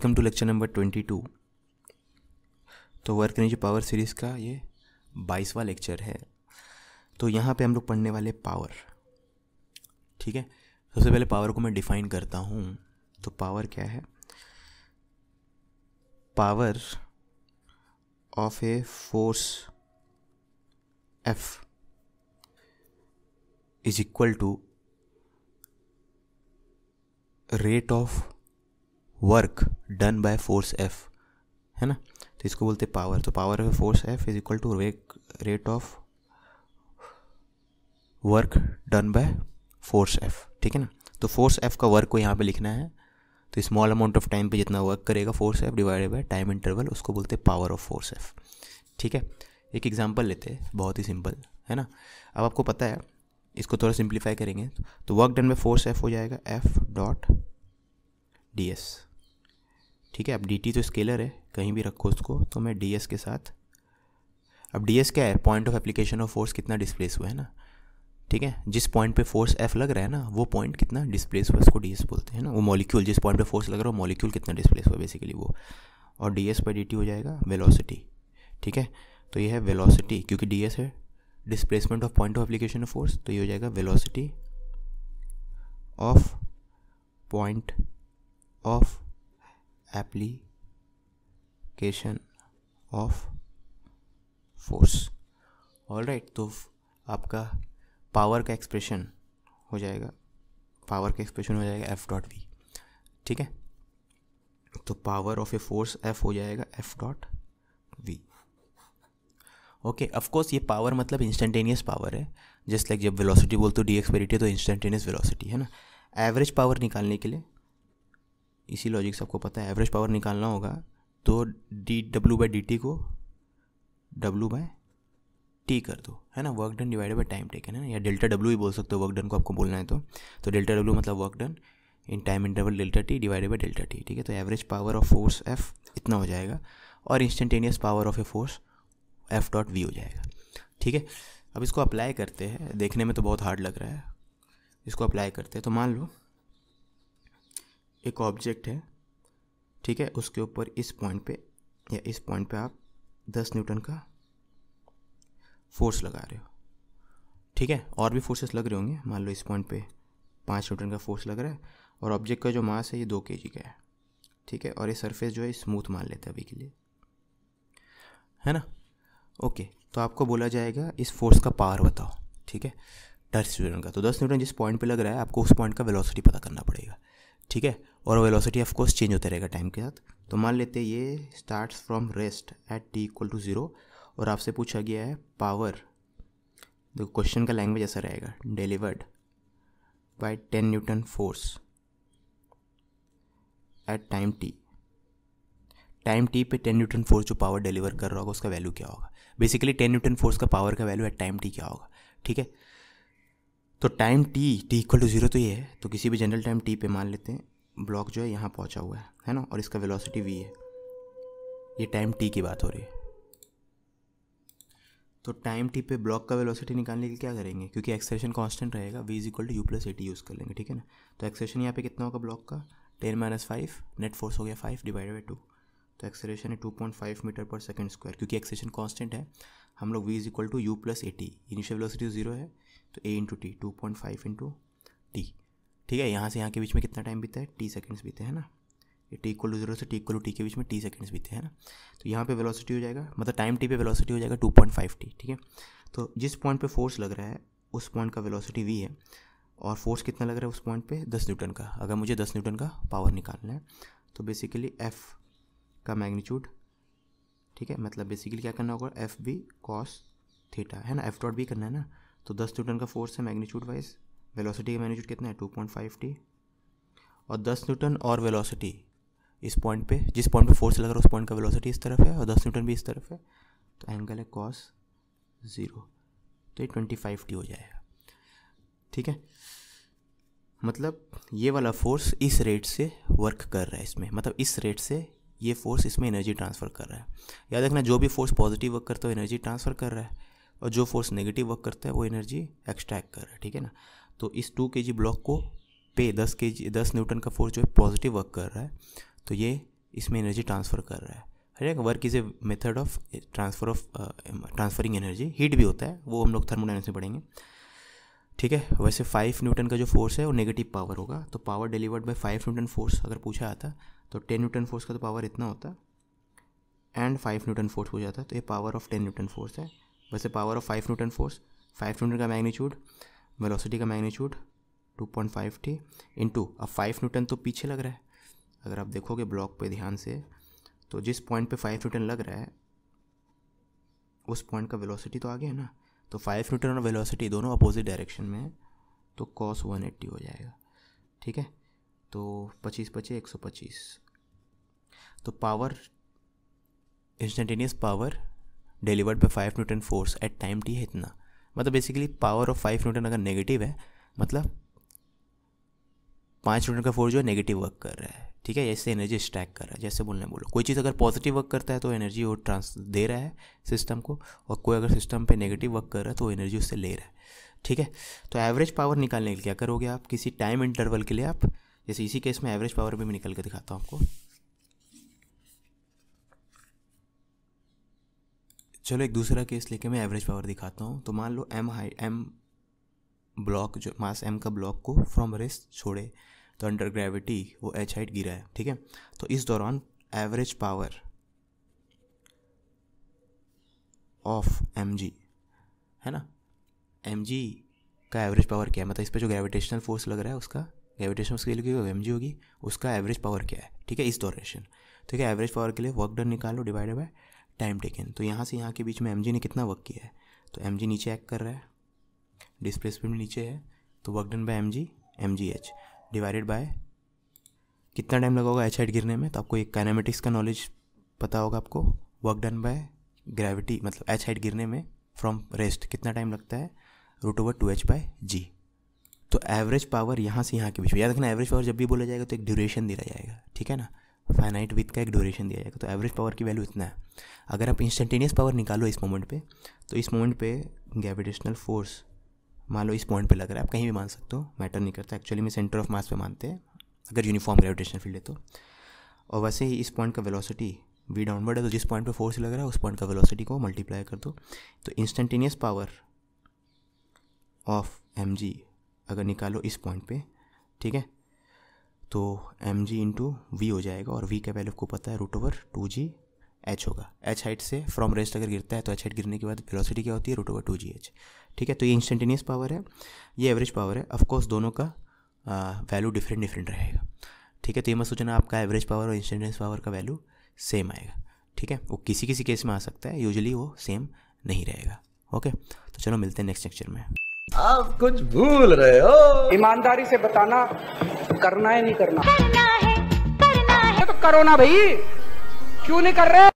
welcome to lecture number twenty two तो work energy power series का ये बाईसवा lecture है तो यहाँ पे हम लोग पढ़ने वाले पावर ठीक है सबसे पहले पावर को मैं डिफ़ाइन करता हूँ तो पावर क्या है power of a force F is equal to rate of work done by force F है ना तो इसको बोलते हैं पावर तो power of force F is equal to rate rate of work done by force F ठीक है ना तो फोर्स एफ का वर्क को यहाँ पे लिखना है तो स्मॉल अमाउंट ऑफ टाइम पे जितना वर्क करेगा force F divided by time interval उसको बोलते हैं पावर ऑफ फोर्स एफ ठीक है एक एग्जाम्पल लेते हैं बहुत ही सिंपल है ना अब आपको पता है इसको थोड़ा सिंप्लीफाई करेंगे तो work done by force F हो जाएगा एफ डॉट डी एस ठीक है अब डी टी तो स्केलर है कहीं भी रखो उसको तो मैं डी एस के साथ अब डी एस क्या है point of application of force कितना डिस्प्लेस हुआ है ना ठीक है जिस पॉइंट पे फोर्स एफ लग रहा है ना वो पॉइंट कितना डिस्प्लेस हुआ उसको डी एस बोलते हैं ना वो मॉलिक्यूल जिस पॉइंट पे फोर्स लग रहा है वो मॉलिक्यूल कितना डिस्प्लेस हुआ बेसिकली वो और डी एस पर डी टी हो जाएगा वेलोसिटी ठीक है तो ये है वेलोसिटी क्योंकि डी एस है displacement of point of application of force तो ये हो जाएगा velocity of point of application of force all right तो आपका पावर का एक्सप्रेशन हो जाएगा पावर का एक्सप्रेशन हो जाएगा एफ डॉट वी ठीक है तो power of a force F हो जाएगा F dot V okay of course ये पावर मतलब इंस्टेंटेनियस पावर है जस्ट लाइक like जब वेलोसिटी बोलते हो डी एक्सपेरिटी तो इंस्टेंटेनियस वेलोसिटी है ना एवरेज पावर निकालने के लिए इसी लॉजिक से आपको पता है एवरेज पावर निकालना होगा तो D W by D T को डब्ल्यू बाय टी कर दो है ना work done divided by time taken है ना या डेल्टा डब्ल्यू ही बोल सकते हो वर्क डन को आपको बोलना है तो तो डेल्टा डब्ल्यू मतलब work done in time interval delta T divided by delta T ठीक है तो average power of force F इतना हो जाएगा और instantaneous power of a force F dot V हो जाएगा ठीक है अब इसको अप्लाई करते हैं देखने में तो बहुत हार्ड लग रहा है इसको अप्लाई करते हैं तो मान लो एक ऑब्जेक्ट है ठीक है उसके ऊपर इस पॉइंट पे या इस पॉइंट पे आप 10 न्यूटन का फोर्स लगा रहे हो ठीक है और भी फोर्सेस लग रहे होंगे मान लो इस पॉइंट पे पाँच न्यूटन का फोर्स लग रहा है और ऑब्जेक्ट का जो मास है ये दो के का है ठीक है और ये सरफेस जो है स्मूथ मान लेते हैं अभी के लिए है ना ओके तो आपको बोला जाएगा इस फोर्स का पावर बताओ ठीक है दस न्यूटन का तो दस न्यूटन जिस पॉइंट पे लग रहा है आपको उस पॉइंट का वेलोसिटी पता करना पड़ेगा ठीक है और वेलोसिटी ऑफ कोर्स चेंज होता रहेगा टाइम के साथ तो मान लेते हैं ये start from rest at T equal to zero और आपसे पूछा गया है पावर देखो क्वेश्चन का लैंग्वेज ऐसा रहेगा delivered by ten newton force at time T time T पे टेन न्यूटन फोर्स जो पावर डिलीवर कर रहा होगा उसका वैल्यू क्या होगा बेसिकली टेन न्यूटन फोर्स का पावर का वैल्यू एट टाइम टी क्या होगा ठीक है तो time T T equal to zero तो ये है तो किसी भी जनरल टाइम टी पे मान लेते हैं ब्लॉक जो है यहाँ पहुँचा हुआ है है ना और इसका वेलोसिटी वी है ये टाइम टी की बात हो रही है तो टाइम टी पे ब्लॉक का वेलोसिटी निकालने के लिए क्या करेंगे क्योंकि एक्सेशन कॉन्स्टेंट रहेगा V is equal to you plus A T use कर लेंगे ठीक है ना तो एक्सेशन यहाँ पे कितना होगा ब्लॉक का ten minus five net force हो गया फाइव डिवाइड बाई टू तो एक्सेलेशन है टू पॉइंट फाइव मीटर पर सेकेंड स्क्वायर क्योंकि एक्सेशन कॉन्स्टेंट है हम लोग v is equal to you plus A t initial velocity zero है तो a into t two point five into t ठीक है यहाँ से यहाँ के बीच में कितना टाइम बीता है टी सेकेंड्स बीते हैं ना ये टी इक्वल टू जीरो से टी इक्वल टू टी के बीच में टी सेकेंड्स बीते हैं ना तो यहाँ पे वेलोसिटी हो जाएगा मतलब टाइम टी पे वेलोसिटी हो जाएगा टू पॉइंट फाइव टी ठीक है तो जिस पॉइंट पे फोर्स लग रहा है उस पॉइंट का वेलोसिटी वी है और फोर्स कितना लग रहा है उस पॉइंट पे दस न्यूटन का अगर मुझे दस न्यूटन का पावर निकालना है तो बेसिकली एफ़ का मैग्नीट्यूड ठीक है मतलब बेसिकली क्या करना होगा एफ बी कॉस थीटा है ना एफ डॉट बी करना है ना तो दस न्यूटन का फोर्स है मैग्नीट्यूड वाइज वेलोसिटी का मैग्नीट्यूड कितना है टू पॉइंट फाइव टी और दस न्यूटन और वेलोसिटी इस पॉइंट पे जिस पॉइंट पे फोर्स लग रहा है उस पॉइंट का वेलोसिटी इस तरफ है और दस न्यूटन भी इस तरफ है तो एंगल है कॉस ज़ीरो तो ये ट्वेंटी फाइव टी हो जाएगा ठीक है मतलब ये वाला फोर्स इस रेट से वर्क कर रहा है इसमें मतलब इस रेट से ये फोर्स इसमें एनर्जी ट्रांसफ़र कर रहा है याद रखना जो भी फोर्स पॉजिटिव वर्क करता है एनर्जी ट्रांसफ़र कर रहा है और जो फोर्स नेगेटिव वर्क करता है वो एनर्जी एक्सट्रैक्ट कर रहा है ठीक है ना तो इस टू के जी ब्लॉक को पे दस के जी दस न्यूटन का फोर्स जो है पॉजिटिव वर्क कर रहा है तो ये इसमें एनर्जी ट्रांसफ़र कर रहा है ठीक है work is a method of transfer of transferring energy heat भी होता है वो हम लोग थर्मोडाइनमिक्स में पढ़ेंगे ठीक है वैसे फाइव न्यूटन का जो फोर्स है वो नेगेटिव पावर होगा तो power delivered by five newton force अगर पूछा आता तो टेन न्यूटन फोर्स का तो पावर इतना होता एंड फाइव न्यूटन फोर्स पूछा जाता तो ये power of ten newton force है वैसे power of five newton force five newton का मैग्नीट्यूड वेलोसिटी का magnitude two point five T into अब फाइव न्यूटन तो पीछे लग रहा है अगर आप देखोगे ब्लॉक पे ध्यान से तो जिस पॉइंट पे फाइव न्यूटन लग रहा है उस पॉइंट का वेलोसिटी तो आगे है ना तो फाइव न्यूटन और वेलोसिटी दोनों अपोजिट डायरेक्शन में है तो कॉस वन एट्टी हो जाएगा ठीक है तो पच्चीस पच्चीस एक सौ पच्चीस तो power instantaneous power delivered by five newton force at time T है इतना मतलब basically power of five newton अगर नेगेटिव है मतलब पाँच न्यूटन का फोर्स जो है नेगेटिव वर्क कर रहा है ठीक है जैसे एनर्जी स्ट्रैक कर रहा है जैसे बोलने बोलो कोई चीज़ अगर पॉजिटिव वर्क करता है तो एनर्जी वो ट्रांस दे रहा है सिस्टम को और कोई अगर सिस्टम पे नेगेटिव वर्क कर रहा है तो एनर्जी उससे ले रहा है ठीक है तो एवरेज पावर निकालने के लिए क्या करोगे आप किसी टाइम इंटरवल के लिए आप जैसे इसी केस में एवरेज पावर भी मैं निकाल के दिखाता हूँ आपको चलो एक दूसरा केस लेके मैं एवरेज पावर दिखाता हूँ तो मान लो एम हाई एम ब्लॉक जो मास एम का ब्लॉक को फ्रॉम रेस्ट छोड़े तो अंडर ग्रेविटी वो एच हाइट गिरा है ठीक है तो इस दौरान average power of M G है ना एम जी का एवरेज पावर क्या है मतलब इस पर जो ग्रेविटेशनल फोर्स लग रहा है उसका ग्रेविटेशन उसके लिए एम जी होगी उसका एवरेज पावर क्या है ठीक है इस डोरेशन ठीक है एवरेज पावर के लिए वर्क डन निकालो डिवाइडेड बाय टाइम टेकन तो यहाँ से यहाँ के बीच में एम ने कितना वर्क किया है तो एम नीचे एक्ट कर रहा है डिस्प्लेसमेंट नीचे है तो work done by M G M G H divided by कितना टाइम लगा होगा एच हाइट गिरने में तो आपको एक काइनामेटिक्स का नॉलेज पता होगा आपको वर्क डन बाय ग्रेविटी मतलब एच हाइट गिरने में फ्रॉम रेस्ट कितना टाइम लगता है root over two H by G तो एवरेज पावर यहाँ से यहाँ के बीच में याद रखना एवरेज पावर जब भी बोला जाएगा तो एक ड्यूरेशन दिया जाएगा ठीक है ना फाइनाइट विथ का एक ड्यूरेशन दिया जाएगा तो एवरेज पावर की वैल्यू इतना है अगर आप इंस्टेंटेनियस पावर निकालो इस मोमेंट पे तो इस मोमेंट पे ग्रेविटेशनल फोर्स मान लो इस पॉइंट पे लग रहा है आप कहीं भी मान सकते हो मैटर नहीं करता एक्चुअली में सेंटर ऑफ मास पे मानते हैं अगर यूनिफॉर्म ग्रेविटेशन फील्ड है तो और वैसे ही इस पॉइंट का वेलोसिटी वी डाउनवर्ड है तो जिस पॉइंट पर फोर्स लग रहा है उस पॉइंट का वेलोसिटी को मल्टीप्लाई कर दो तो इंस्टेंटेनियस पावर ऑफ एम अगर निकालो इस पॉइंट पे ठीक है तो एम जी इंटू वी हो जाएगा और वी का वैल्यू आपको पता है root over two G H होगा एच हाइट से फ्रॉम रेस्ट अगर गिरता है तो एच हाइट गिरने के बाद वेलोसिटी क्या होती है root over two G H ठीक है तो ये इंस्टेंटेनियस पावर है ये एवरेज पावर है ऑफकोर्स दोनों का वैल्यू डिफरेंट डिफरेंट रहेगा ठीक है तो ये मत सोचना आपका एवरेज पावर और इंस्टेंटेनियस पावर का वैल्यू सेम आएगा ठीक है वो किसी किसी केस में आ सकता है यूजली वो सेम नहीं रहेगा ओके तो चलो मिलते हैं नेक्स्ट लेक्चर में आप कुछ भूल रहे हो ईमानदारी से बताना करना है नहीं करना करना है करना है तो करो ना भाई क्यों नहीं कर रहे